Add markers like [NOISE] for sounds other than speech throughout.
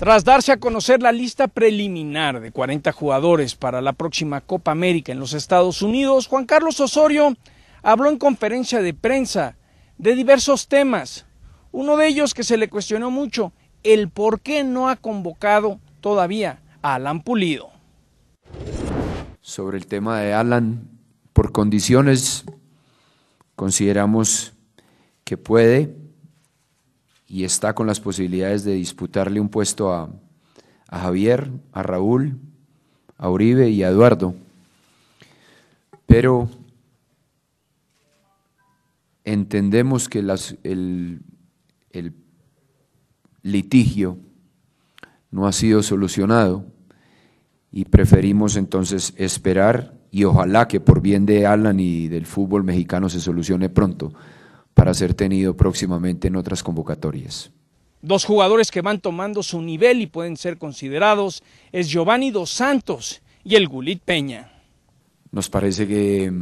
Tras darse a conocer la lista preliminar de 40 jugadores para la próxima Copa América en los Estados Unidos, Juan Carlos Osorio habló en conferencia de prensa de diversos temas. Uno de ellos que se le cuestionó mucho, el por qué no ha convocado todavía a Alan Pulido. Sobre el tema de Alan, por condiciones consideramos que puede, y está con las posibilidades de disputarle un puesto a, Javier, a Raúl, a Uribe y a Eduardo. Pero entendemos que el, el litigio no ha sido solucionado y preferimos entonces esperar y ojalá que por bien de Alan y del fútbol mexicano se solucione pronto para ser tenido próximamente en otras convocatorias. Dos jugadores que van tomando su nivel y pueden ser considerados es Giovanni Dos Santos y el Gulit Peña. Nos parece que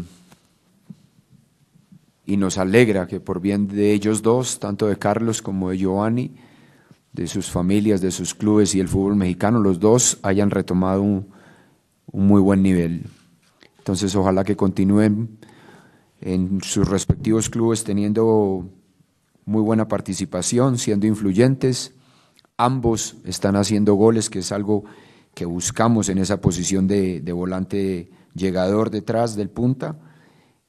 y nos alegra que por bien de ellos dos, tanto de Carlos como de Giovanni, de sus familias, de sus clubes y el fútbol mexicano, los dos hayan retomado un, un muy buen nivel. Entonces ojalá que continúen en sus respectivos clubes teniendo muy buena participación, siendo influyentes. Ambos están haciendo goles, que es algo que buscamos en esa posición de, volante llegador detrás del punta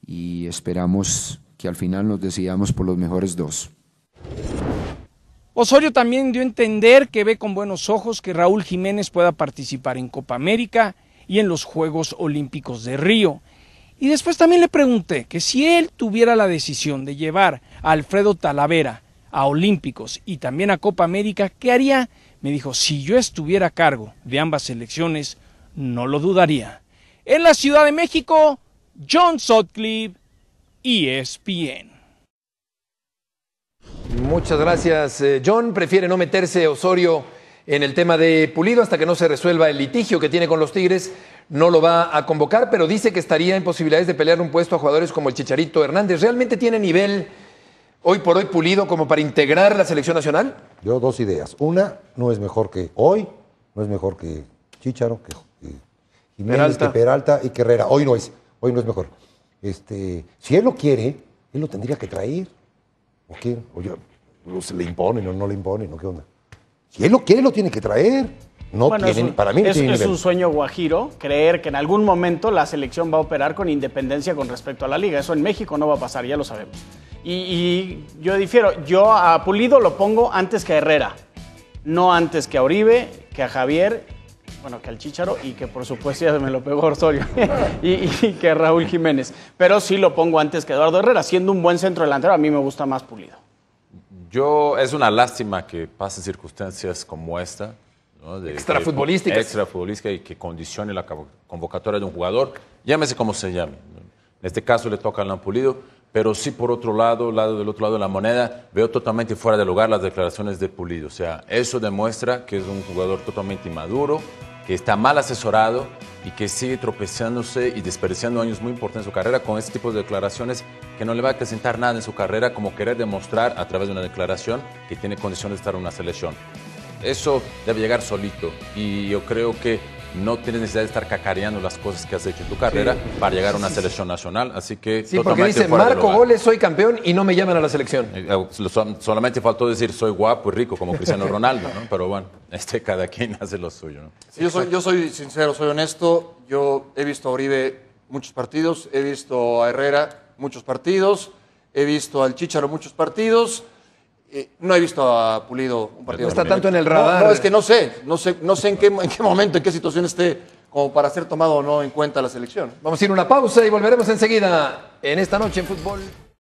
y esperamos que al final nos decidamos por los mejores dos. Osorio también dio a entender que ve con buenos ojos que Raúl Jiménez pueda participar en Copa América y en los Juegos Olímpicos de Río. Y después también le pregunté que si él tuviera la decisión de llevar a Alfredo Talavera a Olímpicos y también a Copa América, ¿qué haría? Me dijo, si yo estuviera a cargo de ambas selecciones, no lo dudaría. En la Ciudad de México, John Sutcliffe, ESPN. Muchas gracias, eh, John. Prefiere no meterse Osorio en el tema de Pulido hasta que no se resuelva el litigio que tiene con los Tigres no lo va a convocar, pero dice que estaría en posibilidades de pelear un puesto a jugadores como el Chicharito Hernández. ¿Realmente tiene nivel hoy por hoy pulido como para integrar la selección nacional? Yo dos ideas. Una, no es mejor que hoy, no es mejor que Chicharo, que, Jiménez, Peralta. que Peralta y que Herrera. Hoy no es, hoy no es mejor. Este, si él lo quiere, él lo tendría que traer. ¿O qué? O yo, se pues, le impone, o no le impone. no qué onda? Si él lo quiere, lo tiene que traer. No bueno, para mí es, un sueño guajiro creer que en algún momento la selección va a operar con independencia con respecto a la liga. Eso en México no va a pasar, ya lo sabemos. Y, yo difiero, yo a Pulido lo pongo antes que a Herrera, no antes que a Oribe, que a Javier, bueno, que al Chicharo y que por supuesto ya me lo pegó Orsorio, [LAUGHS] y, que a Raúl Jiménez. Pero sí lo pongo antes que Eduardo Herrera, siendo un buen centro delantero, a mí me gusta más Pulido. Yo, es una lástima que pasen circunstancias como esta extra futbolística, extrafutbolística. y que condicione la convocatoria de un jugador, llámese como se llame. En este caso le toca al Pulido, pero sí por otro lado, lado del otro lado de la moneda, veo totalmente fuera de lugar las declaraciones de Pulido. O sea, eso demuestra que es un jugador totalmente inmaduro, que está mal asesorado y que sigue tropezándose y desperdiciando años muy importantes en su carrera con este tipo de declaraciones que no le va a acrecentar nada en su carrera como querer demostrar a través de una declaración que tiene condiciones de estar en una selección. Eso debe llegar solito. Y yo creo que no tienes necesidad de estar cacareando las cosas que has hecho en tu carrera para llegar a una selección nacional. Así que. Sí, porque dice, marco goles, soy campeón y no me llaman a la selección. Eh, eh, solamente faltó decir, soy guapo y rico, como Cristiano [LAUGHS] Ronaldo, Pero bueno, este, cada quien hace lo suyo, yo, soy, yo soy sincero, soy honesto. Yo he visto a Oribe muchos partidos, he visto a Herrera muchos partidos, he visto al Chicharo muchos partidos. Eh, no he visto a Pulido un partido. No está tanto en el radar. No, es que no sé, no sé, no sé en, qué, en qué momento, en qué situación esté como para ser tomado o no en cuenta la selección. Vamos a ir a una pausa y volveremos enseguida en esta noche en fútbol.